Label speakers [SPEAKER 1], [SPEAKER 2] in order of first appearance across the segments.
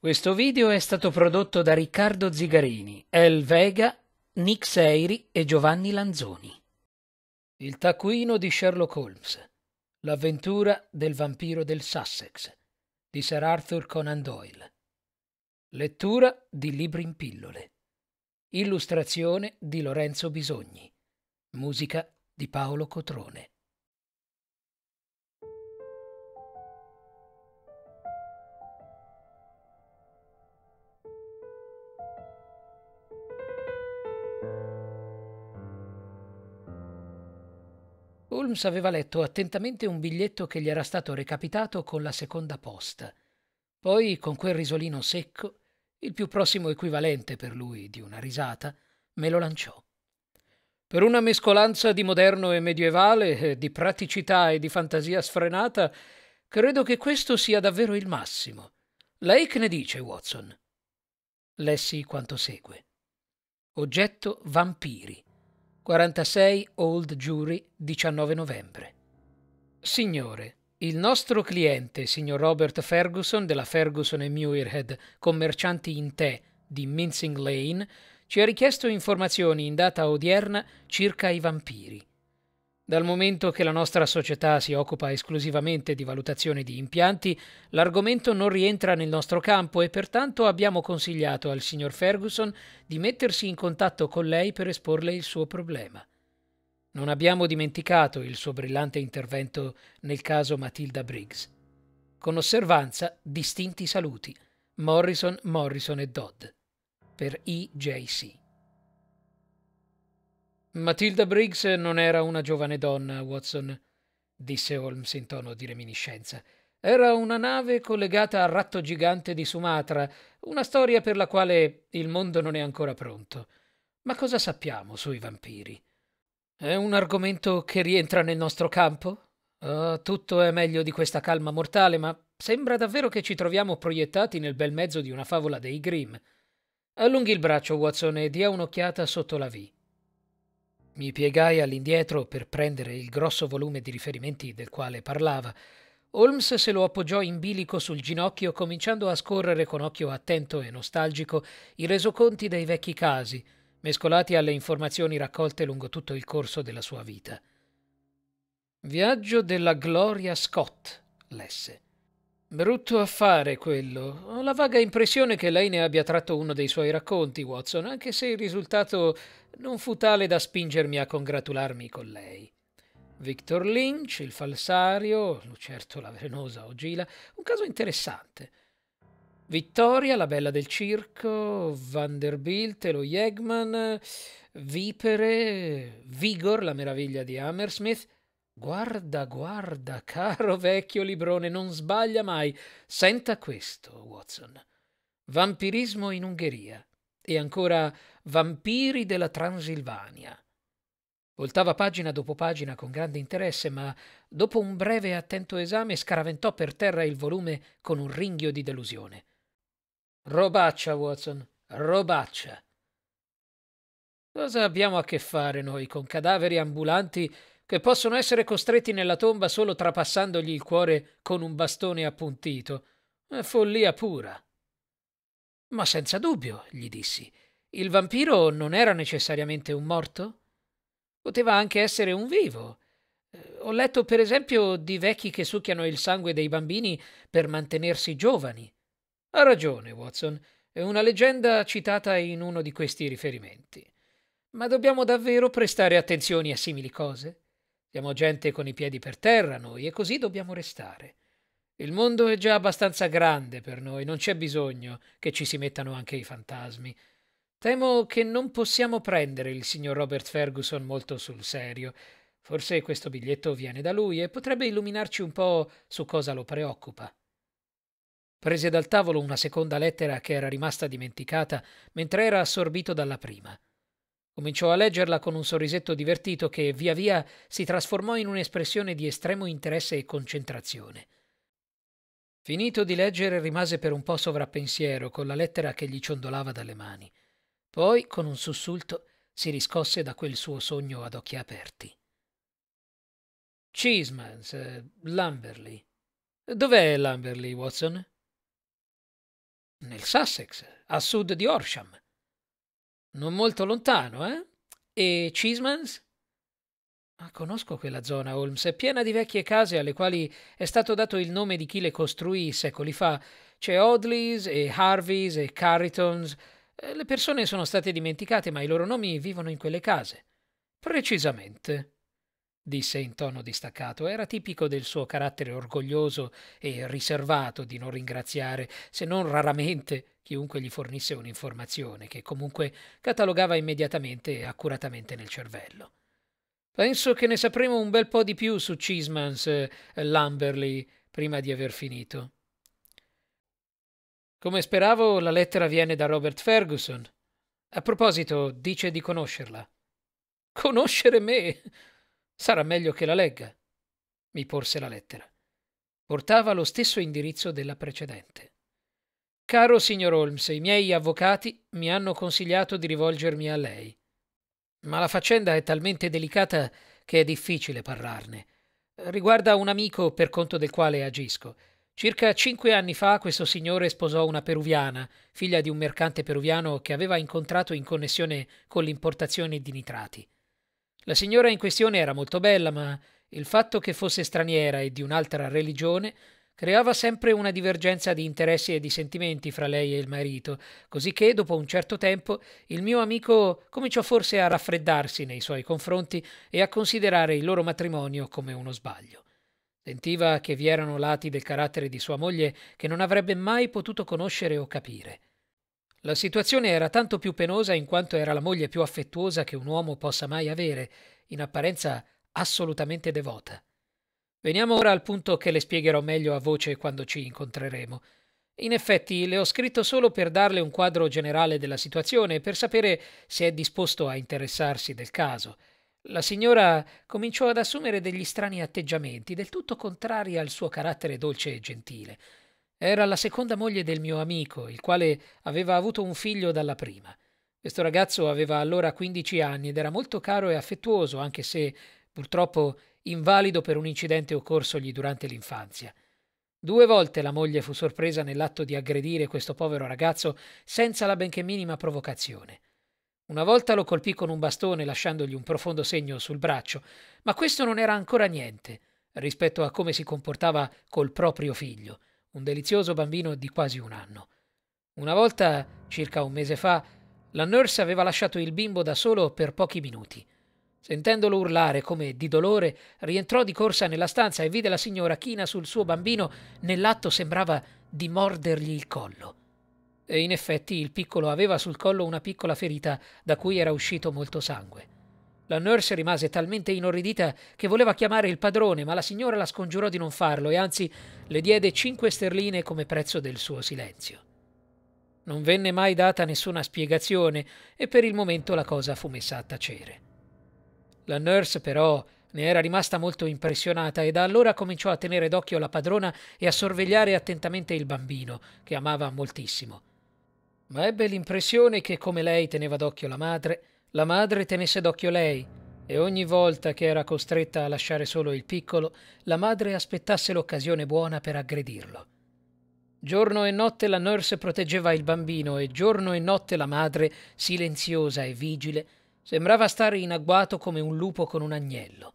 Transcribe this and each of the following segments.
[SPEAKER 1] Questo video è stato prodotto da Riccardo Zigarini, El Vega, Nick Seiri e Giovanni Lanzoni. Il taccuino di Sherlock Holmes. L'avventura del vampiro del Sussex di Sir Arthur Conan Doyle. Lettura di libri in pillole. Illustrazione di Lorenzo Bisogni. Musica di Paolo Cotrone. Holmes aveva letto attentamente un biglietto che gli era stato recapitato con la seconda posta. Poi, con quel risolino secco, il più prossimo equivalente per lui di una risata, me lo lanciò. Per una mescolanza di moderno e medievale, eh, di praticità e di fantasia sfrenata, credo che questo sia davvero il massimo. Lei che ne dice, Watson? Lessi quanto segue. Oggetto vampiri. 46 Old Jury, 19 novembre. Signore, il nostro cliente, signor Robert Ferguson della Ferguson Muirhead, commercianti in tè di Mincing Lane, ci ha richiesto informazioni in data odierna circa i vampiri. Dal momento che la nostra società si occupa esclusivamente di valutazione di impianti, l'argomento non rientra nel nostro campo e pertanto abbiamo consigliato al signor Ferguson di mettersi in contatto con lei per esporle il suo problema. Non abbiamo dimenticato il suo brillante intervento nel caso Matilda Briggs. Con osservanza, distinti saluti. Morrison, Morrison e Dodd. Per E.J.C. Matilda Briggs non era una giovane donna, Watson, disse Holmes in tono di reminiscenza. Era una nave collegata al ratto gigante di Sumatra, una storia per la quale il mondo non è ancora pronto. Ma cosa sappiamo sui vampiri? È un argomento che rientra nel nostro campo? Oh, tutto è meglio di questa calma mortale, ma sembra davvero che ci troviamo proiettati nel bel mezzo di una favola dei Grimm. Allunghi il braccio, Watson, e dia un'occhiata sotto la V. Mi piegai all'indietro per prendere il grosso volume di riferimenti del quale parlava. Holmes se lo appoggiò in bilico sul ginocchio, cominciando a scorrere con occhio attento e nostalgico i resoconti dei vecchi casi, mescolati alle informazioni raccolte lungo tutto il corso della sua vita. Viaggio della Gloria Scott, lesse. Brutto affare quello. Ho la vaga impressione che lei ne abbia tratto uno dei suoi racconti, Watson, anche se il risultato non fu tale da spingermi a congratularmi con lei. Victor Lynch, il falsario, lucertola velenosa o gila, un caso interessante. Vittoria, la bella del circo, Vanderbilt, lo Yegman, Vipere, Vigor, la meraviglia di Hammersmith, Guarda, guarda, caro vecchio librone, non sbaglia mai. Senta questo, Watson. Vampirismo in Ungheria e ancora Vampiri della Transilvania. Voltava pagina dopo pagina con grande interesse, ma dopo un breve e attento esame scaraventò per terra il volume con un ringhio di delusione. Robaccia, Watson, robaccia. Cosa abbiamo a che fare noi con cadaveri ambulanti che possono essere costretti nella tomba solo trapassandogli il cuore con un bastone appuntito. Eh, follia pura. Ma senza dubbio, gli dissi, il vampiro non era necessariamente un morto? Poteva anche essere un vivo. Eh, ho letto, per esempio, di vecchi che succhiano il sangue dei bambini per mantenersi giovani. Ha ragione, Watson. È una leggenda citata in uno di questi riferimenti. Ma dobbiamo davvero prestare attenzione a simili cose? Siamo gente con i piedi per terra noi e così dobbiamo restare. Il mondo è già abbastanza grande per noi, non c'è bisogno che ci si mettano anche i fantasmi. Temo che non possiamo prendere il signor Robert Ferguson molto sul serio. Forse questo biglietto viene da lui e potrebbe illuminarci un po' su cosa lo preoccupa. Prese dal tavolo una seconda lettera che era rimasta dimenticata mentre era assorbito dalla prima. Cominciò a leggerla con un sorrisetto divertito che via via si trasformò in un'espressione di estremo interesse e concentrazione. Finito di leggere rimase per un po' sovrappensiero con la lettera che gli ciondolava dalle mani. Poi, con un sussulto, si riscosse da quel suo sogno ad occhi aperti. Cheesemans, eh, Lamberley. Dov'è Lamberley, Watson? Nel Sussex, a sud di Horsham. Non molto lontano, eh? E Cheesemans? Ah, conosco quella zona, Holmes. È piena di vecchie case alle quali è stato dato il nome di chi le costruì secoli fa. C'è Audley's e Harvey's e Carritons. Eh, le persone sono state dimenticate, ma i loro nomi vivono in quelle case. Precisamente disse in tono distaccato. Era tipico del suo carattere orgoglioso e riservato di non ringraziare, se non raramente, chiunque gli fornisse un'informazione, che comunque catalogava immediatamente e accuratamente nel cervello. Penso che ne sapremo un bel po' di più su Cheesemans e Lamberly, prima di aver finito. Come speravo, la lettera viene da Robert Ferguson. A proposito, dice di conoscerla. Conoscere me? Sarà meglio che la legga. Mi porse la lettera. Portava lo stesso indirizzo della precedente. Caro signor Holmes, i miei avvocati mi hanno consigliato di rivolgermi a lei. Ma la faccenda è talmente delicata che è difficile parlarne. Riguarda un amico per conto del quale agisco. Circa cinque anni fa questo signore sposò una peruviana, figlia di un mercante peruviano che aveva incontrato in connessione con l'importazione di nitrati. La signora in questione era molto bella, ma il fatto che fosse straniera e di un'altra religione creava sempre una divergenza di interessi e di sentimenti fra lei e il marito, così che, dopo un certo tempo, il mio amico cominciò forse a raffreddarsi nei suoi confronti e a considerare il loro matrimonio come uno sbaglio. Sentiva che vi erano lati del carattere di sua moglie che non avrebbe mai potuto conoscere o capire. La situazione era tanto più penosa in quanto era la moglie più affettuosa che un uomo possa mai avere, in apparenza assolutamente devota. Veniamo ora al punto che le spiegherò meglio a voce quando ci incontreremo. In effetti le ho scritto solo per darle un quadro generale della situazione e per sapere se è disposto a interessarsi del caso. La signora cominciò ad assumere degli strani atteggiamenti, del tutto contrari al suo carattere dolce e gentile. Era la seconda moglie del mio amico, il quale aveva avuto un figlio dalla prima. Questo ragazzo aveva allora 15 anni ed era molto caro e affettuoso, anche se purtroppo invalido per un incidente occorsogli durante l'infanzia. Due volte la moglie fu sorpresa nell'atto di aggredire questo povero ragazzo senza la benché minima provocazione. Una volta lo colpì con un bastone lasciandogli un profondo segno sul braccio, ma questo non era ancora niente rispetto a come si comportava col proprio figlio un delizioso bambino di quasi un anno. Una volta, circa un mese fa, la nurse aveva lasciato il bimbo da solo per pochi minuti. Sentendolo urlare come di dolore, rientrò di corsa nella stanza e vide la signora china sul suo bambino, nell'atto sembrava di mordergli il collo. E in effetti il piccolo aveva sul collo una piccola ferita da cui era uscito molto sangue. La nurse rimase talmente inorridita che voleva chiamare il padrone, ma la signora la scongiurò di non farlo e anzi le diede cinque sterline come prezzo del suo silenzio. Non venne mai data nessuna spiegazione e per il momento la cosa fu messa a tacere. La nurse però ne era rimasta molto impressionata e da allora cominciò a tenere d'occhio la padrona e a sorvegliare attentamente il bambino, che amava moltissimo. Ma ebbe l'impressione che, come lei teneva d'occhio la madre, la madre tenesse d'occhio lei e ogni volta che era costretta a lasciare solo il piccolo, la madre aspettasse l'occasione buona per aggredirlo. Giorno e notte la nurse proteggeva il bambino e giorno e notte la madre, silenziosa e vigile, sembrava stare in agguato come un lupo con un agnello.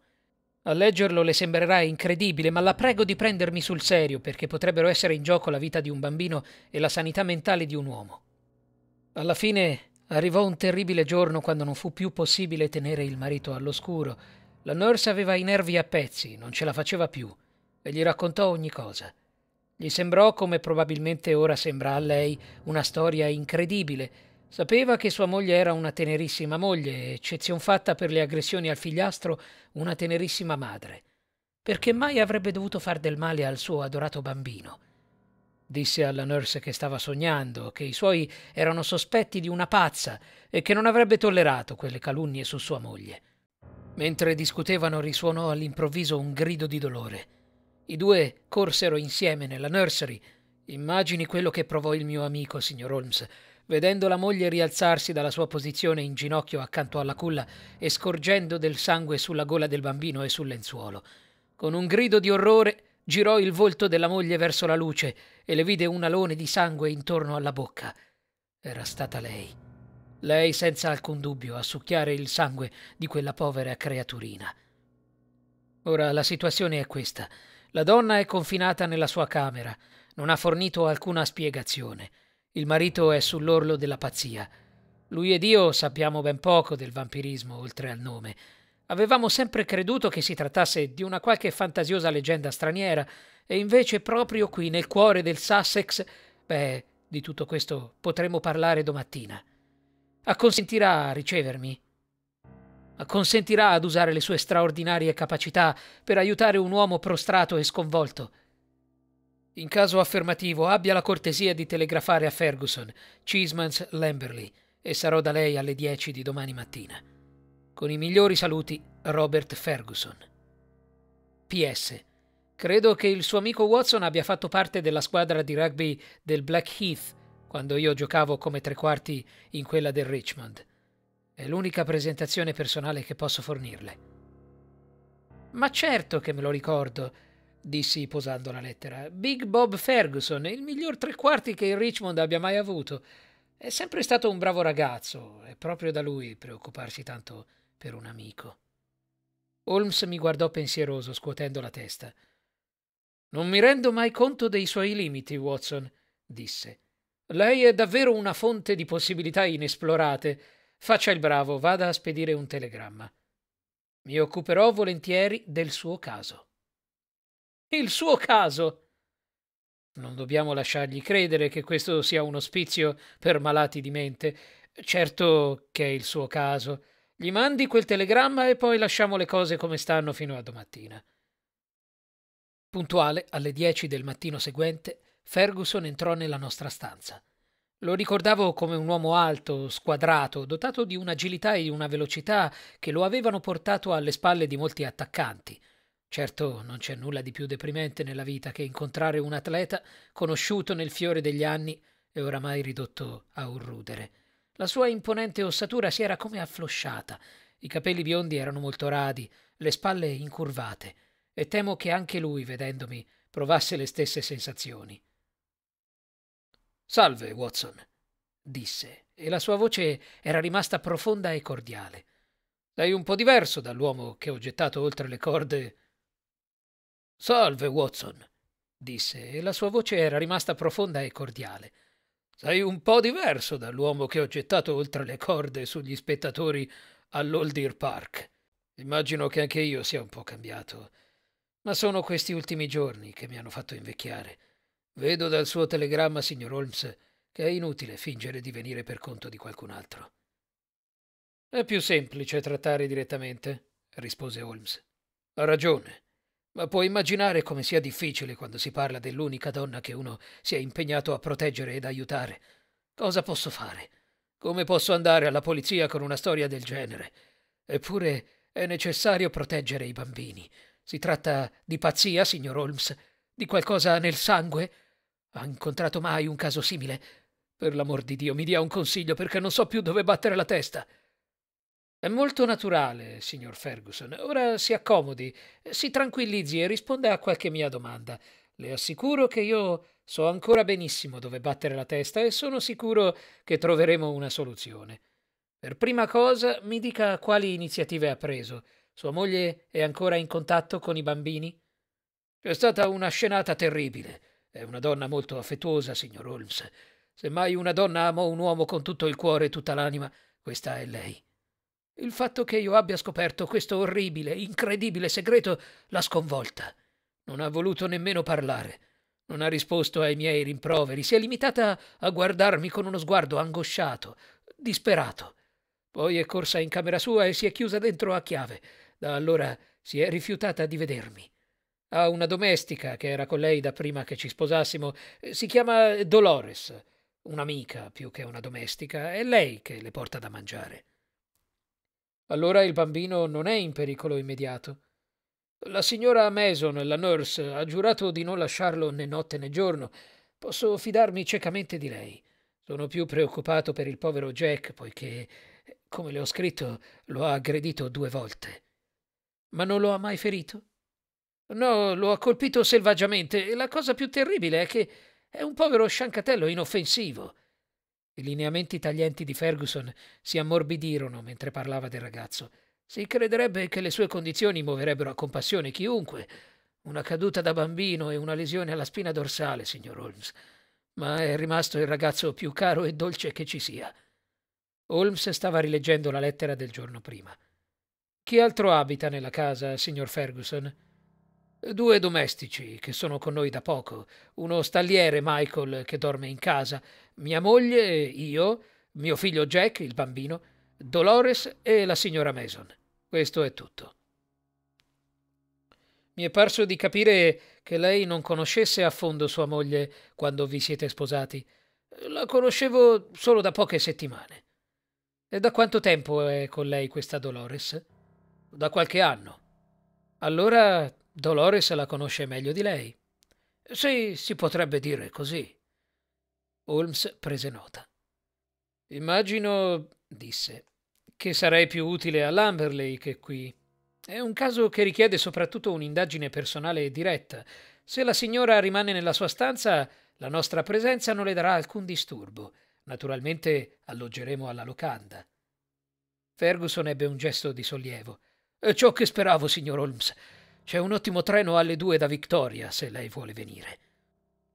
[SPEAKER 1] A leggerlo le sembrerà incredibile, ma la prego di prendermi sul serio perché potrebbero essere in gioco la vita di un bambino e la sanità mentale di un uomo. Alla fine Arrivò un terribile giorno quando non fu più possibile tenere il marito all'oscuro. La nurse aveva i nervi a pezzi, non ce la faceva più, e gli raccontò ogni cosa. Gli sembrò, come probabilmente ora sembra a lei, una storia incredibile. Sapeva che sua moglie era una tenerissima moglie, eccezion fatta per le aggressioni al figliastro, una tenerissima madre. Perché mai avrebbe dovuto far del male al suo adorato bambino? disse alla nurse che stava sognando, che i suoi erano sospetti di una pazza e che non avrebbe tollerato quelle calunnie su sua moglie. Mentre discutevano risuonò all'improvviso un grido di dolore. I due corsero insieme nella nursery. Immagini quello che provò il mio amico, signor Holmes, vedendo la moglie rialzarsi dalla sua posizione in ginocchio accanto alla culla e scorgendo del sangue sulla gola del bambino e sul lenzuolo. Con un grido di orrore girò il volto della moglie verso la luce e le vide un alone di sangue intorno alla bocca. Era stata lei. Lei senza alcun dubbio a succhiare il sangue di quella povera creaturina. Ora la situazione è questa. La donna è confinata nella sua camera, non ha fornito alcuna spiegazione. Il marito è sull'orlo della pazzia. Lui ed io sappiamo ben poco del vampirismo, oltre al nome. Avevamo sempre creduto che si trattasse di una qualche fantasiosa leggenda straniera, e invece proprio qui nel cuore del Sussex, beh, di tutto questo potremo parlare domattina. Acconsentirà a ricevermi? Acconsentirà ad usare le sue straordinarie capacità per aiutare un uomo prostrato e sconvolto? In caso affermativo, abbia la cortesia di telegrafare a Ferguson, Cheesemans Lamberley, e sarò da lei alle 10 di domani mattina. Con i migliori saluti, Robert Ferguson. PS. Credo che il suo amico Watson abbia fatto parte della squadra di rugby del Blackheath quando io giocavo come tre quarti in quella del Richmond. È l'unica presentazione personale che posso fornirle. Ma certo che me lo ricordo, dissi posando la lettera. Big Bob Ferguson, il miglior tre quarti che il Richmond abbia mai avuto. È sempre stato un bravo ragazzo, è proprio da lui preoccuparsi tanto per un amico. Holmes mi guardò pensieroso, scuotendo la testa. Non mi rendo mai conto dei suoi limiti, Watson, disse. Lei è davvero una fonte di possibilità inesplorate. Faccia il bravo, vada a spedire un telegramma. Mi occuperò volentieri del suo caso. Il suo caso? Non dobbiamo lasciargli credere che questo sia un ospizio per malati di mente. Certo che è il suo caso. Gli mandi quel telegramma e poi lasciamo le cose come stanno fino a domattina. Puntuale, alle 10 del mattino seguente, Ferguson entrò nella nostra stanza. Lo ricordavo come un uomo alto, squadrato, dotato di un'agilità e di una velocità che lo avevano portato alle spalle di molti attaccanti. Certo, non c'è nulla di più deprimente nella vita che incontrare un atleta conosciuto nel fiore degli anni e oramai ridotto a un rudere. La sua imponente ossatura si era come afflosciata, i capelli biondi erano molto radi, le spalle incurvate, e temo che anche lui, vedendomi, provasse le stesse sensazioni. Salve, Watson, disse, e la sua voce era rimasta profonda e cordiale. Sei un po' diverso dall'uomo che ho gettato oltre le corde. Salve, Watson, disse, e la sua voce era rimasta profonda e cordiale. Sei un po' diverso dall'uomo che ho gettato oltre le corde sugli spettatori all'Old Deer Park. Immagino che anche io sia un po' cambiato. Ma sono questi ultimi giorni che mi hanno fatto invecchiare. Vedo dal suo telegramma, signor Holmes, che è inutile fingere di venire per conto di qualcun altro. È più semplice trattare direttamente, rispose Holmes. Ha ragione. Ma puoi immaginare come sia difficile quando si parla dell'unica donna che uno si è impegnato a proteggere ed aiutare. Cosa posso fare? Come posso andare alla polizia con una storia del genere? Eppure è necessario proteggere i bambini. Si tratta di pazzia, signor Holmes? Di qualcosa nel sangue? Ha incontrato mai un caso simile? Per l'amor di Dio, mi dia un consiglio perché non so più dove battere la testa. È molto naturale, signor Ferguson. Ora si accomodi, si tranquillizzi e risponda a qualche mia domanda. Le assicuro che io so ancora benissimo dove battere la testa e sono sicuro che troveremo una soluzione. Per prima cosa mi dica quali iniziative ha preso. Sua moglie è ancora in contatto con i bambini? C'è stata una scenata terribile. È una donna molto affettuosa, signor Holmes. Se mai una donna ama un uomo con tutto il cuore e tutta l'anima, questa è lei. Il fatto che io abbia scoperto questo orribile, incredibile segreto l'ha sconvolta. Non ha voluto nemmeno parlare. Non ha risposto ai miei rimproveri, si è limitata a guardarmi con uno sguardo angosciato, disperato. Poi è corsa in camera sua e si è chiusa dentro a chiave. Da allora si è rifiutata di vedermi. Ha una domestica che era con lei da prima che ci sposassimo, si chiama Dolores, un'amica più che una domestica, è lei che le porta da mangiare. Allora il bambino non è in pericolo immediato. La signora Mason, la nurse, ha giurato di non lasciarlo né notte né giorno. Posso fidarmi ciecamente di lei. Sono più preoccupato per il povero Jack, poiché, come le ho scritto, lo ha aggredito due volte. Ma non lo ha mai ferito? No, lo ha colpito selvaggiamente e la cosa più terribile è che è un povero sciancatello inoffensivo. I lineamenti taglienti di Ferguson si ammorbidirono mentre parlava del ragazzo. Si crederebbe che le sue condizioni muoverebbero a compassione chiunque. Una caduta da bambino e una lesione alla spina dorsale, signor Holmes. Ma è rimasto il ragazzo più caro e dolce che ci sia. Holmes stava rileggendo la lettera del giorno prima. Chi altro abita nella casa, signor Ferguson? Due domestici che sono con noi da poco, uno stalliere Michael che dorme in casa mia moglie io, mio figlio Jack, il bambino, Dolores e la signora Mason. Questo è tutto. Mi è parso di capire che lei non conoscesse a fondo sua moglie quando vi siete sposati. La conoscevo solo da poche settimane. E da quanto tempo è con lei questa Dolores? Da qualche anno. Allora Dolores la conosce meglio di lei. Sì, si potrebbe dire così. Holmes prese nota. Immagino, disse, che sarei più utile a Lamberley che qui. È un caso che richiede soprattutto un'indagine personale e diretta. Se la signora rimane nella sua stanza, la nostra presenza non le darà alcun disturbo. Naturalmente alloggeremo alla locanda. Ferguson ebbe un gesto di sollievo. È ciò che speravo, signor Holmes. C'è un ottimo treno alle due da Victoria, se lei vuole venire.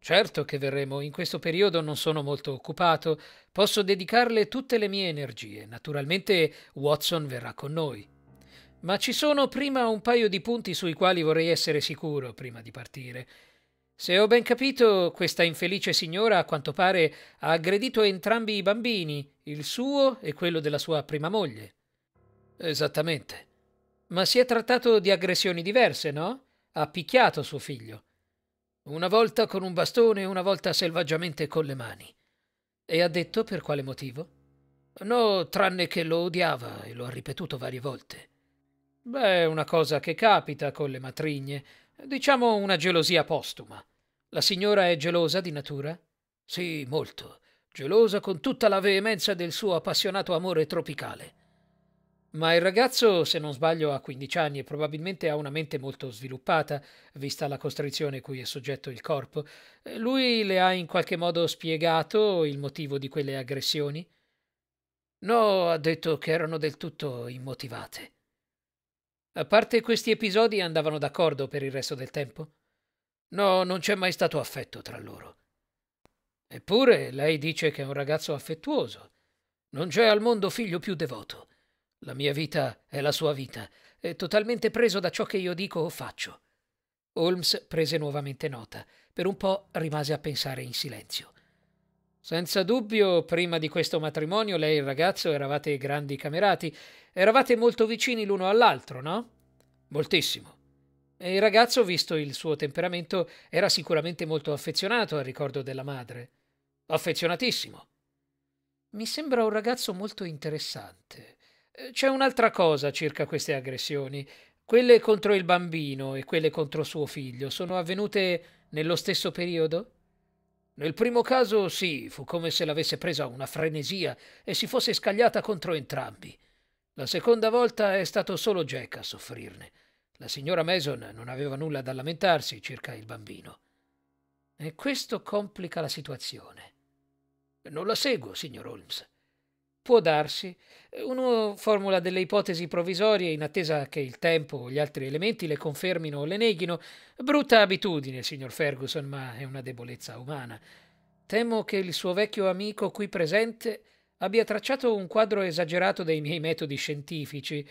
[SPEAKER 1] Certo che verremo, in questo periodo non sono molto occupato, posso dedicarle tutte le mie energie, naturalmente Watson verrà con noi. Ma ci sono prima un paio di punti sui quali vorrei essere sicuro prima di partire. Se ho ben capito, questa infelice signora a quanto pare ha aggredito entrambi i bambini, il suo e quello della sua prima moglie. Esattamente. Ma si è trattato di aggressioni diverse, no? Ha picchiato suo figlio una volta con un bastone e una volta selvaggiamente con le mani. E ha detto per quale motivo? No, tranne che lo odiava e lo ha ripetuto varie volte. Beh, una cosa che capita con le matrigne, diciamo una gelosia postuma. La signora è gelosa di natura? Sì, molto. Gelosa con tutta la veemenza del suo appassionato amore tropicale. Ma il ragazzo, se non sbaglio, ha 15 anni e probabilmente ha una mente molto sviluppata, vista la costrizione cui è soggetto il corpo. Eh, lui le ha in qualche modo spiegato il motivo di quelle aggressioni? No, ha detto che erano del tutto immotivate. A parte questi episodi andavano d'accordo per il resto del tempo? No, non c'è mai stato affetto tra loro. Eppure lei dice che è un ragazzo affettuoso. Non c'è al mondo figlio più devoto. La mia vita è la sua vita, è totalmente preso da ciò che io dico o faccio. Holmes prese nuovamente nota. Per un po' rimase a pensare in silenzio. Senza dubbio, prima di questo matrimonio, lei e il ragazzo eravate grandi camerati. Eravate molto vicini l'uno all'altro, no? Moltissimo. E il ragazzo, visto il suo temperamento, era sicuramente molto affezionato al ricordo della madre. Affezionatissimo. Mi sembra un ragazzo molto interessante. Eh, c'è un'altra cosa circa queste aggressioni. Quelle contro il bambino e quelle contro suo figlio sono avvenute nello stesso periodo? Nel primo caso sì, fu come se l'avesse presa una frenesia e si fosse scagliata contro entrambi. La seconda volta è stato solo Jack a soffrirne. La signora Mason non aveva nulla da lamentarsi circa il bambino. E questo complica la situazione. Non la seguo, signor Holmes. Può darsi. Uno formula delle ipotesi provvisorie in attesa che il tempo o gli altri elementi le confermino o le neghino. Brutta abitudine, signor Ferguson, ma è una debolezza umana. Temo che il suo vecchio amico qui presente abbia tracciato un quadro esagerato dei miei metodi scientifici.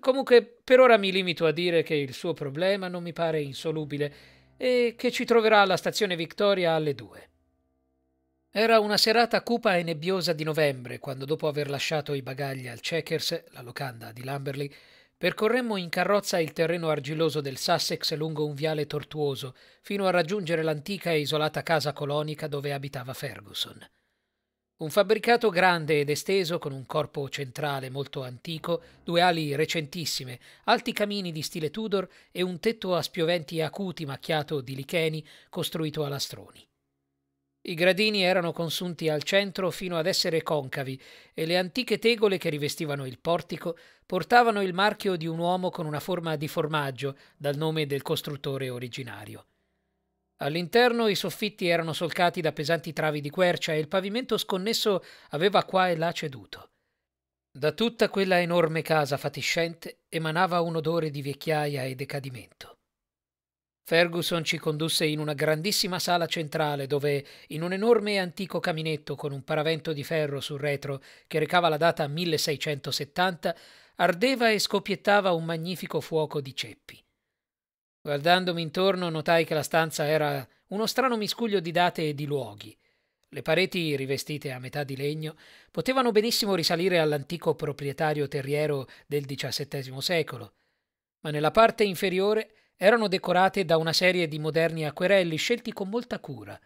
[SPEAKER 1] Comunque, per ora mi limito a dire che il suo problema non mi pare insolubile e che ci troverà alla stazione Victoria alle due. Era una serata cupa e nebbiosa di novembre, quando dopo aver lasciato i bagagli al Checkers, la locanda di Lamberley, percorremmo in carrozza il terreno argilloso del Sussex lungo un viale tortuoso, fino a raggiungere l'antica e isolata casa colonica dove abitava Ferguson. Un fabbricato grande ed esteso, con un corpo centrale molto antico, due ali recentissime, alti camini di stile Tudor e un tetto a spioventi acuti macchiato di licheni costruito a lastroni. I gradini erano consunti al centro fino ad essere concavi e le antiche tegole che rivestivano il portico portavano il marchio di un uomo con una forma di formaggio dal nome del costruttore originario. All'interno i soffitti erano solcati da pesanti travi di quercia e il pavimento sconnesso aveva qua e là ceduto. Da tutta quella enorme casa fatiscente emanava un odore di vecchiaia e decadimento. Ferguson ci condusse in una grandissima sala centrale dove, in un enorme e antico caminetto con un paravento di ferro sul retro che recava la data 1670, ardeva e scoppiettava un magnifico fuoco di ceppi. Guardandomi intorno notai che la stanza era uno strano miscuglio di date e di luoghi. Le pareti, rivestite a metà di legno, potevano benissimo risalire all'antico proprietario terriero del XVII secolo, ma nella parte inferiore erano decorate da una serie di moderni acquerelli scelti con molta cura.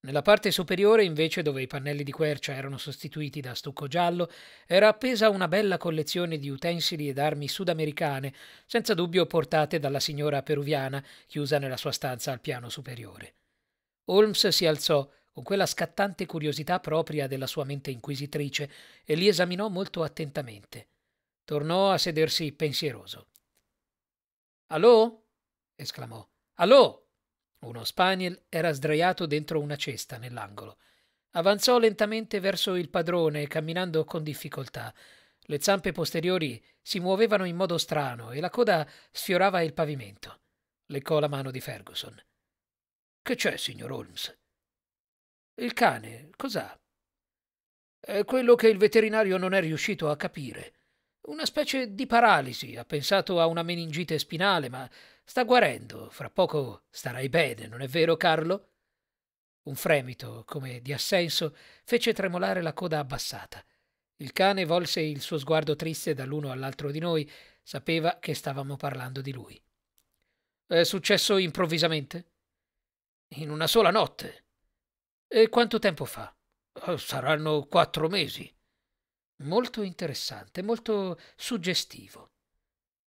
[SPEAKER 1] Nella parte superiore, invece, dove i pannelli di quercia erano sostituiti da stucco giallo, era appesa una bella collezione di utensili ed armi sudamericane, senza dubbio portate dalla signora peruviana, chiusa nella sua stanza al piano superiore. Holmes si alzò con quella scattante curiosità propria della sua mente inquisitrice e li esaminò molto attentamente. Tornò a sedersi pensieroso. Allò? esclamò. Allò! Uno spaniel era sdraiato dentro una cesta nell'angolo. Avanzò lentamente verso il padrone, camminando con difficoltà. Le zampe posteriori si muovevano in modo strano e la coda sfiorava il pavimento. Leccò la mano di Ferguson. Che c'è, signor Holmes? Il cane, cos'ha? È quello che il veterinario non è riuscito a capire. Una specie di paralisi, ha pensato a una meningite spinale, ma Sta guarendo, fra poco starai bene, non è vero, Carlo? Un fremito, come di assenso, fece tremolare la coda abbassata. Il cane volse il suo sguardo triste dall'uno all'altro di noi, sapeva che stavamo parlando di lui. È successo improvvisamente? In una sola notte. E quanto tempo fa? Oh, saranno quattro mesi. Molto interessante, molto suggestivo.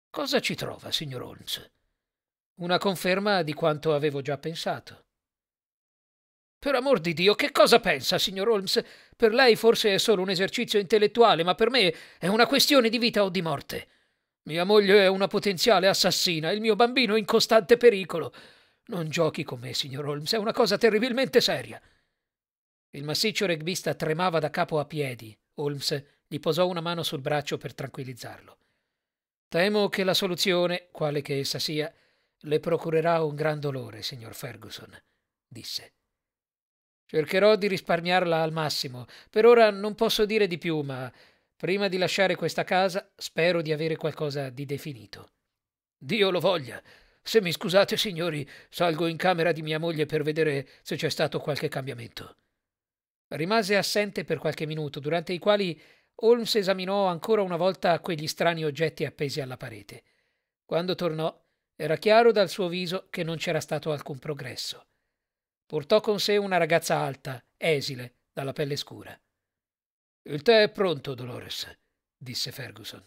[SPEAKER 1] Cosa ci trova, signor Holmes? Una conferma di quanto avevo già pensato. Per amor di Dio, che cosa pensa, signor Holmes? Per lei forse è solo un esercizio intellettuale, ma per me è una questione di vita o di morte. Mia moglie è una potenziale assassina, il mio bambino è in costante pericolo. Non giochi con me, signor Holmes, è una cosa terribilmente seria. Il massiccio regbista tremava da capo a piedi. Holmes gli posò una mano sul braccio per tranquillizzarlo. Temo che la soluzione, quale che essa sia, le procurerà un gran dolore, signor Ferguson, disse. Cercherò di risparmiarla al massimo. Per ora non posso dire di più, ma prima di lasciare questa casa spero di avere qualcosa di definito. Dio lo voglia. Se mi scusate, signori, salgo in camera di mia moglie per vedere se c'è stato qualche cambiamento. Rimase assente per qualche minuto, durante i quali Holmes esaminò ancora una volta quegli strani oggetti appesi alla parete. Quando tornò, era chiaro dal suo viso che non c'era stato alcun progresso. Portò con sé una ragazza alta, esile, dalla pelle scura. Il tè è pronto, Dolores, disse Ferguson.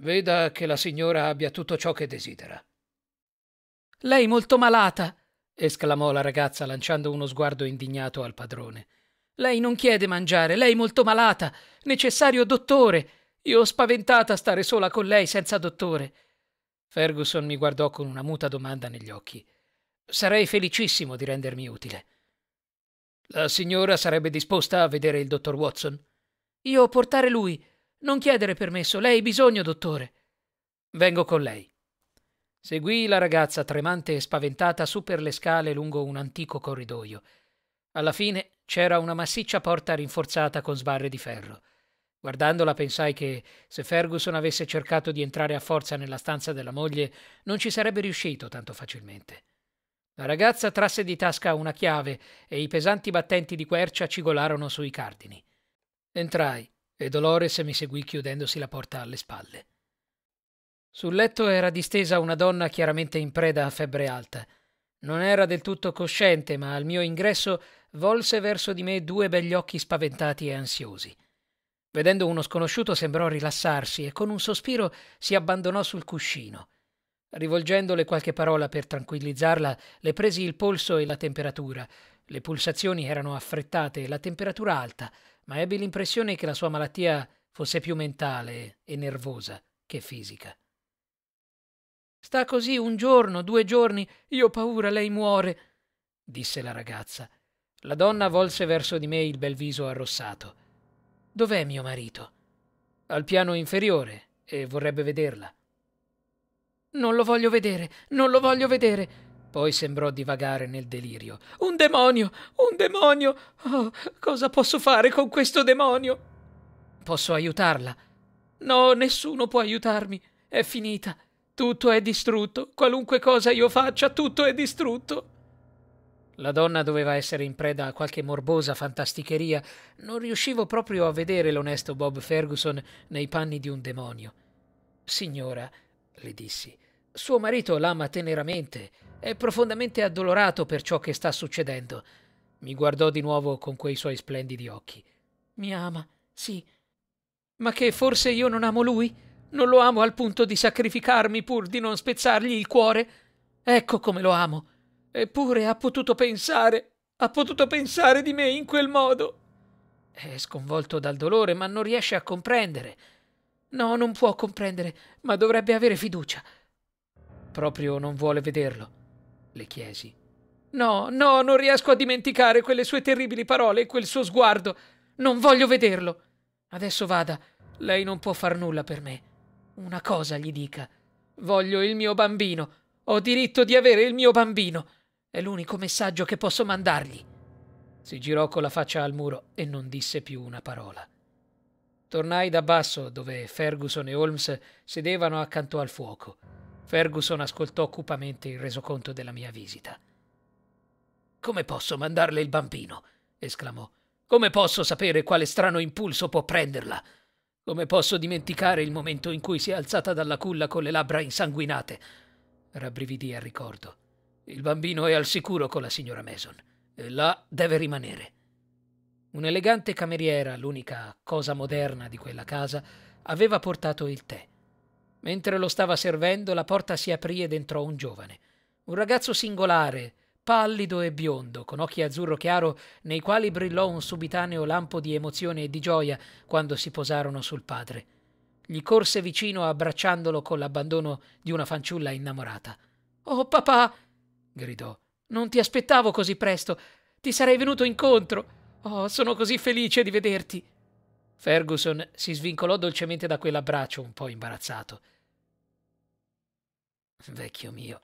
[SPEAKER 1] Veda che la signora abbia tutto ciò che desidera. Lei molto malata, esclamò la ragazza lanciando uno sguardo indignato al padrone. Lei non chiede mangiare, lei molto malata, necessario dottore. Io ho spaventata stare sola con lei senza dottore. Ferguson mi guardò con una muta domanda negli occhi. Sarei felicissimo di rendermi utile. La signora sarebbe disposta a vedere il dottor Watson? Io portare lui. Non chiedere permesso. Lei ha bisogno, dottore. Vengo con lei. Seguì la ragazza tremante e spaventata su per le scale lungo un antico corridoio. Alla fine c'era una massiccia porta rinforzata con sbarre di ferro. Guardandola pensai che se Ferguson avesse cercato di entrare a forza nella stanza della moglie non ci sarebbe riuscito tanto facilmente. La ragazza trasse di tasca una chiave e i pesanti battenti di quercia cigolarono sui cardini. Entrai e Dolores mi seguì chiudendosi la porta alle spalle. Sul letto era distesa una donna chiaramente in preda a febbre alta. Non era del tutto cosciente, ma al mio ingresso volse verso di me due begli occhi spaventati e ansiosi. Vedendo uno sconosciuto sembrò rilassarsi e con un sospiro si abbandonò sul cuscino. Rivolgendole qualche parola per tranquillizzarla, le presi il polso e la temperatura. Le pulsazioni erano affrettate e la temperatura alta, ma ebbi l'impressione che la sua malattia fosse più mentale e nervosa che fisica. Sta così un giorno, due giorni, io ho paura, lei muore, disse la ragazza. La donna volse verso di me il bel viso arrossato. Dov'è mio marito? Al piano inferiore e vorrebbe vederla. Non lo voglio vedere, non lo voglio vedere. Poi sembrò divagare nel delirio. Un demonio, un demonio. Oh, cosa posso fare con questo demonio? Posso aiutarla? No, nessuno può aiutarmi. È finita. Tutto è distrutto. Qualunque cosa io faccia, tutto è distrutto. La donna doveva essere in preda a qualche morbosa fantasticheria. Non riuscivo proprio a vedere l'onesto Bob Ferguson nei panni di un demonio. Signora, le dissi, suo marito l'ama teneramente. È profondamente addolorato per ciò che sta succedendo. Mi guardò di nuovo con quei suoi splendidi occhi. Mi ama, sì. Ma che forse io non amo lui? Non lo amo al punto di sacrificarmi pur di non spezzargli il cuore? Ecco come lo amo. Eppure ha potuto pensare, ha potuto pensare di me in quel modo. È sconvolto dal dolore, ma non riesce a comprendere. No, non può comprendere, ma dovrebbe avere fiducia. Proprio non vuole vederlo, le chiesi. No, no, non riesco a dimenticare quelle sue terribili parole e quel suo sguardo. Non voglio vederlo. Adesso vada. Lei non può far nulla per me. Una cosa gli dica. Voglio il mio bambino. Ho diritto di avere il mio bambino. È l'unico messaggio che posso mandargli. Si girò con la faccia al muro e non disse più una parola. Tornai da basso, dove Ferguson e Holmes sedevano accanto al fuoco. Ferguson ascoltò cupamente il resoconto della mia visita. Come posso mandarle il bambino? esclamò. Come posso sapere quale strano impulso può prenderla? Come posso dimenticare il momento in cui si è alzata dalla culla con le labbra insanguinate? Rabbrividì al ricordo. Il bambino è al sicuro con la signora Mason. E là deve rimanere. Un'elegante cameriera, l'unica cosa moderna di quella casa, aveva portato il tè. Mentre lo stava servendo, la porta si aprì ed entrò un giovane. Un ragazzo singolare, pallido e biondo, con occhi azzurro chiaro nei quali brillò un subitaneo lampo di emozione e di gioia quando si posarono sul padre. Gli corse vicino abbracciandolo con l'abbandono di una fanciulla innamorata. Oh papà, gridò. Non ti aspettavo così presto. Ti sarei venuto incontro. Oh, sono così felice di vederti. Ferguson si svincolò dolcemente da quell'abbraccio, un po' imbarazzato. Vecchio mio,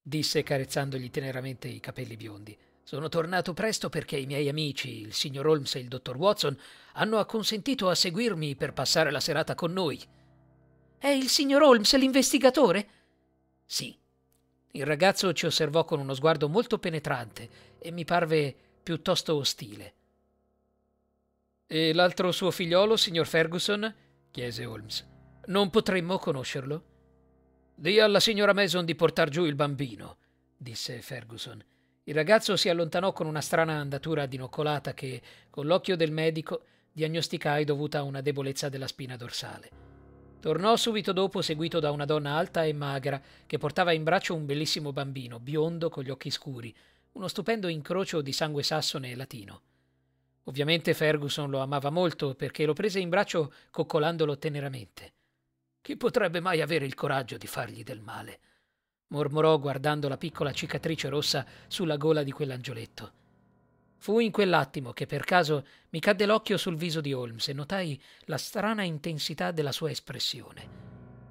[SPEAKER 1] disse carezzandogli teneramente i capelli biondi. Sono tornato presto perché i miei amici, il signor Holmes e il dottor Watson, hanno acconsentito a seguirmi per passare la serata con noi. È il signor Holmes l'investigatore? Sì, il ragazzo ci osservò con uno sguardo molto penetrante e mi parve piuttosto ostile. E l'altro suo figliolo, signor Ferguson? chiese Holmes. Non potremmo conoscerlo? Dì alla signora Mason di portar giù il bambino, disse Ferguson. Il ragazzo si allontanò con una strana andatura dinoccolata che, con l'occhio del medico, diagnosticai dovuta a una debolezza della spina dorsale. Tornò subito dopo seguito da una donna alta e magra che portava in braccio un bellissimo bambino, biondo con gli occhi scuri, uno stupendo incrocio di sangue sassone e latino. Ovviamente Ferguson lo amava molto perché lo prese in braccio coccolandolo teneramente. Chi potrebbe mai avere il coraggio di fargli del male? mormorò guardando la piccola cicatrice rossa sulla gola di quell'angioletto. Fu in quell'attimo che per caso mi cadde l'occhio sul viso di Holmes e notai la strana intensità della sua espressione.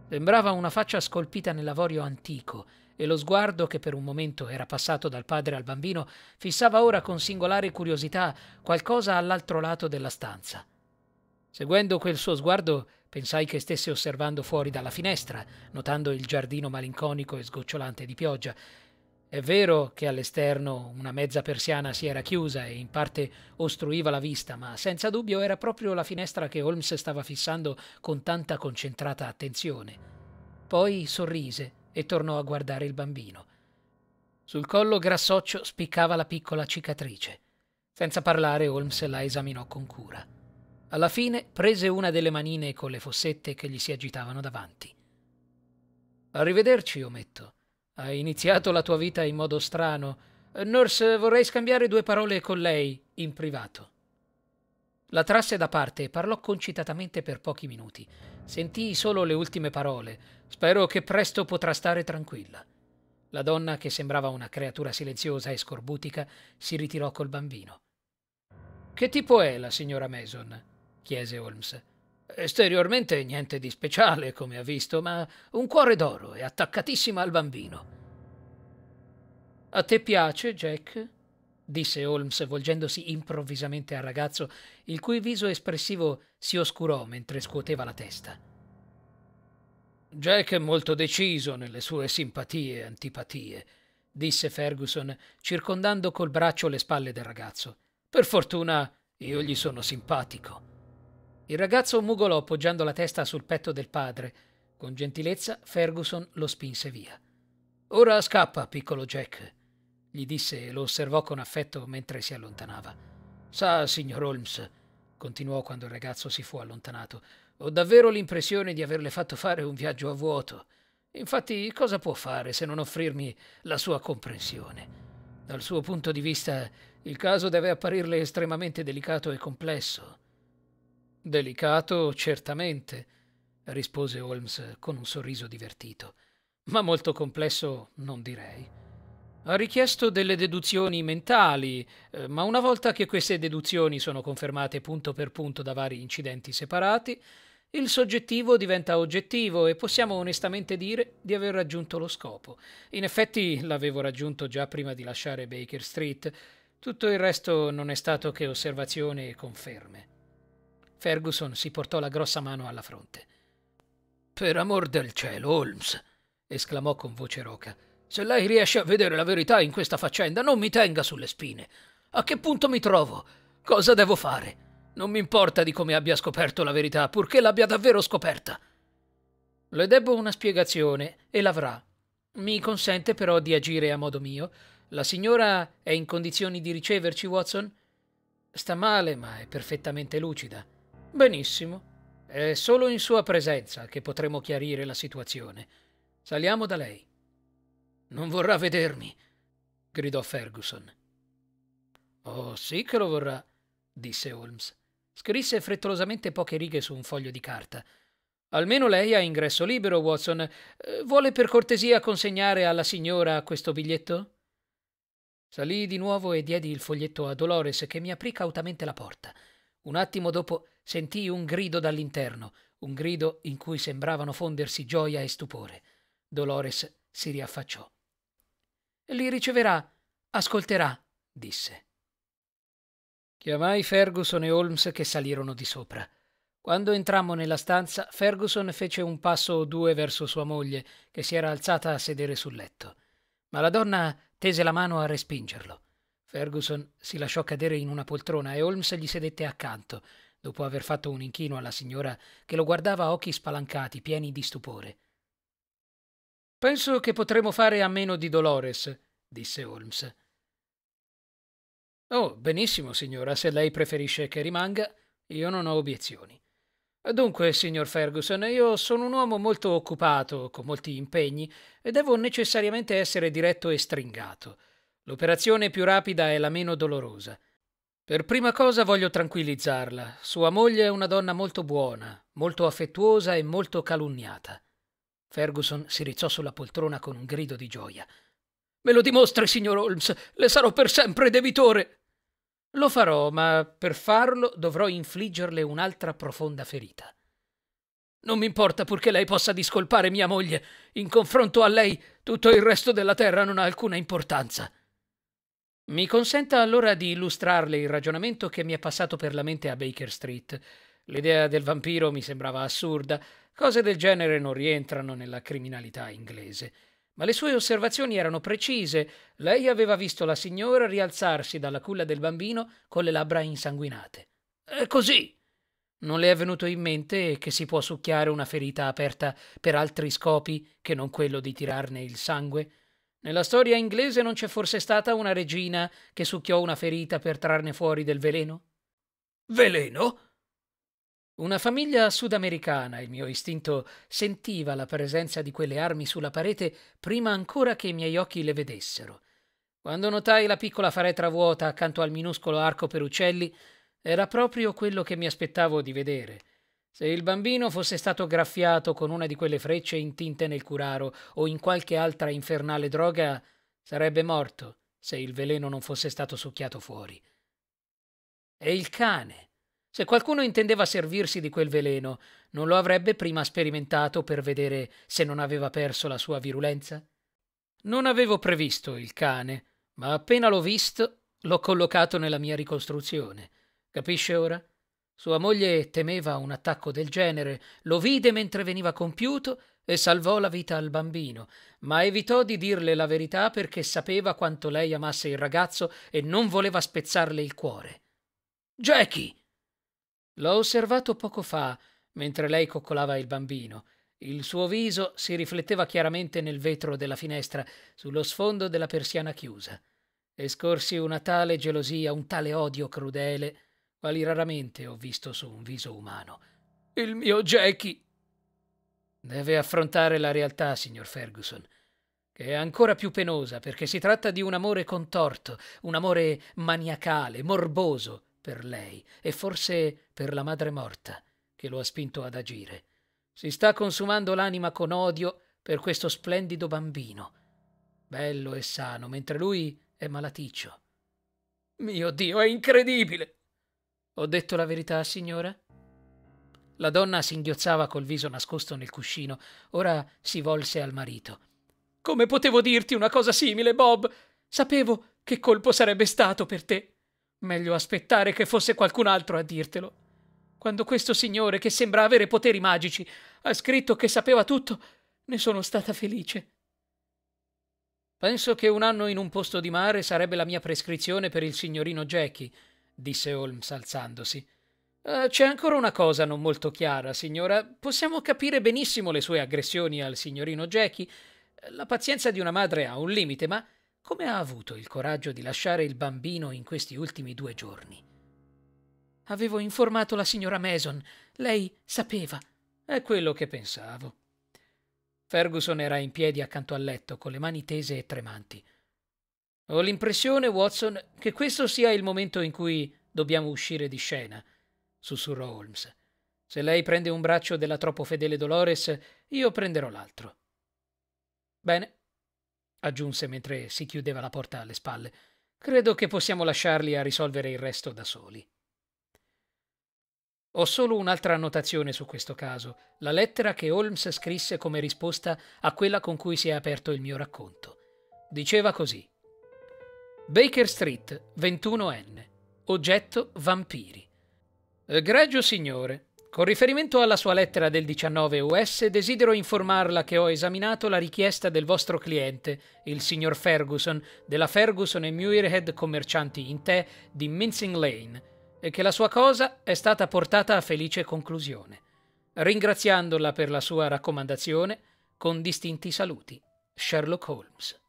[SPEAKER 1] Sembrava una faccia scolpita nell'avorio antico e lo sguardo, che per un momento era passato dal padre al bambino, fissava ora con singolare curiosità qualcosa all'altro lato della stanza. Seguendo quel suo sguardo, pensai che stesse osservando fuori dalla finestra, notando il giardino malinconico e sgocciolante di pioggia, è vero che all'esterno una mezza persiana si era chiusa e in parte ostruiva la vista, ma senza dubbio era proprio la finestra che Holmes stava fissando con tanta concentrata attenzione. Poi sorrise e tornò a guardare il bambino. Sul collo grassoccio spiccava la piccola cicatrice. Senza parlare, Holmes la esaminò con cura. Alla fine prese una delle manine con le fossette che gli si agitavano davanti. Arrivederci, ometto. Hai iniziato la tua vita in modo strano. Nurse, vorrei scambiare due parole con lei, in privato. La trasse da parte e parlò concitatamente per pochi minuti. Sentii solo le ultime parole. Spero che presto potrà stare tranquilla. La donna, che sembrava una creatura silenziosa e scorbutica, si ritirò col bambino. Che tipo è la signora Mason? chiese Holmes. Esteriormente niente di speciale, come ha visto, ma un cuore d'oro e attaccatissima al bambino. A te piace, Jack? disse Holmes, volgendosi improvvisamente al ragazzo, il cui viso espressivo si oscurò mentre scuoteva la testa. Jack è molto deciso nelle sue simpatie e antipatie, disse Ferguson, circondando col braccio le spalle del ragazzo. Per fortuna io gli sono simpatico. Il ragazzo mugolò poggiando la testa sul petto del padre. Con gentilezza Ferguson lo spinse via. Ora scappa, piccolo Jack, gli disse e lo osservò con affetto mentre si allontanava. Sa, signor Holmes, continuò quando il ragazzo si fu allontanato, ho davvero l'impressione di averle fatto fare un viaggio a vuoto. Infatti, cosa può fare se non offrirmi la sua comprensione? Dal suo punto di vista, il caso deve apparirle estremamente delicato e complesso. Delicato, certamente, rispose Holmes con un sorriso divertito, ma molto complesso non direi. Ha richiesto delle deduzioni mentali, eh, ma una volta che queste deduzioni sono confermate punto per punto da vari incidenti separati, il soggettivo diventa oggettivo e possiamo onestamente dire di aver raggiunto lo scopo. In effetti l'avevo raggiunto già prima di lasciare Baker Street, tutto il resto non è stato che osservazione e conferme. Ferguson si portò la grossa mano alla fronte. Per amor del cielo, Holmes, esclamò con voce roca. Se lei riesce a vedere la verità in questa faccenda, non mi tenga sulle spine. A che punto mi trovo? Cosa devo fare? Non mi importa di come abbia scoperto la verità, purché l'abbia davvero scoperta. Le debbo una spiegazione, e l'avrà. Mi consente però di agire a modo mio. La signora è in condizioni di riceverci, Watson? Sta male, ma è perfettamente lucida. Benissimo. È solo in sua presenza che potremo chiarire la situazione. Saliamo da lei. Non vorrà vedermi, gridò Ferguson. Oh, sì che lo vorrà, disse Holmes. Scrisse frettolosamente poche righe su un foglio di carta. Almeno lei ha ingresso libero, Watson. Eh, vuole per cortesia consegnare alla signora questo biglietto? Salì di nuovo e diedi il foglietto a Dolores, che mi aprì cautamente la porta. Un attimo dopo sentii un grido dall'interno, un grido in cui sembravano fondersi gioia e stupore. Dolores si riaffacciò. Li riceverà, ascolterà, disse. Chiamai Ferguson e Holmes che salirono di sopra. Quando entrammo nella stanza, Ferguson fece un passo o due verso sua moglie, che si era alzata a sedere sul letto. Ma la donna tese la mano a respingerlo. Ferguson si lasciò cadere in una poltrona e Holmes gli sedette accanto, dopo aver fatto un inchino alla signora che lo guardava a occhi spalancati, pieni di stupore. Penso che potremo fare a meno di Dolores, disse Holmes. Oh, benissimo, signora, se lei preferisce che rimanga, io non ho obiezioni. Dunque, signor Ferguson, io sono un uomo molto occupato, con molti impegni, e devo necessariamente essere diretto e stringato. L'operazione più rapida è la meno dolorosa. Per prima cosa voglio tranquillizzarla. Sua moglie è una donna molto buona, molto affettuosa e molto calunniata. Ferguson si rizzò sulla poltrona con un grido di gioia. Me lo dimostri, signor Holmes, le sarò per sempre debitore. Lo farò, ma per farlo dovrò infliggerle un'altra profonda ferita. Non mi importa purché lei possa discolpare mia moglie. In confronto a lei tutto il resto della terra non ha alcuna importanza. Mi consenta allora di illustrarle il ragionamento che mi è passato per la mente a Baker Street. L'idea del vampiro mi sembrava assurda, cose del genere non rientrano nella criminalità inglese. Ma le sue osservazioni erano precise. Lei aveva visto la signora rialzarsi dalla culla del bambino con le labbra insanguinate. È eh, così. Non le è venuto in mente che si può succhiare una ferita aperta per altri scopi che non quello di tirarne il sangue? Nella storia inglese non c'è forse stata una regina che succhiò una ferita per trarne fuori del veleno? Veleno? Una famiglia sudamericana, il mio istinto sentiva la presenza di quelle armi sulla parete prima ancora che i miei occhi le vedessero. Quando notai la piccola faretra vuota accanto al minuscolo arco per uccelli, era proprio quello che mi aspettavo di vedere. Se il bambino fosse stato graffiato con una di quelle frecce intinte nel curaro o in qualche altra infernale droga, sarebbe morto se il veleno non fosse stato succhiato fuori. E il cane? Se qualcuno intendeva servirsi di quel veleno, non lo avrebbe prima sperimentato per vedere se non aveva perso la sua virulenza? Non avevo previsto il cane, ma appena l'ho visto, l'ho collocato nella mia ricostruzione. Capisce ora? Sua moglie temeva un attacco del genere, lo vide mentre veniva compiuto e salvò la vita al bambino, ma evitò di dirle la verità perché sapeva quanto lei amasse il ragazzo e non voleva spezzarle il cuore. Jackie! L'ho osservato poco fa, mentre lei coccolava il bambino. Il suo viso si rifletteva chiaramente nel vetro della finestra, sullo sfondo della persiana chiusa. E scorsi una tale gelosia, un tale odio crudele quali raramente ho visto su un viso umano. Il mio Jackie! Deve affrontare la realtà, signor Ferguson, che è ancora più penosa perché si tratta di un amore contorto, un amore maniacale, morboso per lei e forse per la madre morta che lo ha spinto ad agire. Si sta consumando l'anima con odio per questo splendido bambino, bello e sano, mentre lui è malaticcio. Mio Dio, è incredibile! Ho detto la verità, signora? La donna singhiozzava col viso nascosto nel cuscino. Ora si volse al marito. Come potevo dirti una cosa simile, Bob? Sapevo che colpo sarebbe stato per te. Meglio aspettare che fosse qualcun altro a dirtelo. Quando questo signore, che sembra avere poteri magici, ha scritto che sapeva tutto, ne sono stata felice. Penso che un anno in un posto di mare sarebbe la mia prescrizione per il signorino Jackie disse Holmes alzandosi. Eh, c'è ancora una cosa non molto chiara, signora. Possiamo capire benissimo le sue aggressioni al signorino Jackie. La pazienza di una madre ha un limite, ma come ha avuto il coraggio di lasciare il bambino in questi ultimi due giorni? Avevo informato la signora Mason. Lei sapeva. È quello che pensavo. Ferguson era in piedi accanto al letto, con le mani tese e tremanti. Ho l'impressione, Watson, che questo sia il momento in cui dobbiamo uscire di scena, sussurrò Holmes. Se lei prende un braccio della troppo fedele Dolores, io prenderò l'altro. Bene, aggiunse mentre si chiudeva la porta alle spalle. Credo che possiamo lasciarli a risolvere il resto da soli. Ho solo un'altra annotazione su questo caso, la lettera che Holmes scrisse come risposta a quella con cui si è aperto il mio racconto. Diceva così. Baker Street, 21 n Oggetto vampiri. Egregio eh, signore, con riferimento alla sua lettera del 19 US, desidero informarla che ho esaminato la richiesta del vostro cliente, il signor Ferguson, della Ferguson e Muirhead Commercianti in Te di Mincing Lane, e che la sua cosa è stata portata a felice conclusione. Ringraziandola per la sua raccomandazione, con distinti saluti, Sherlock Holmes.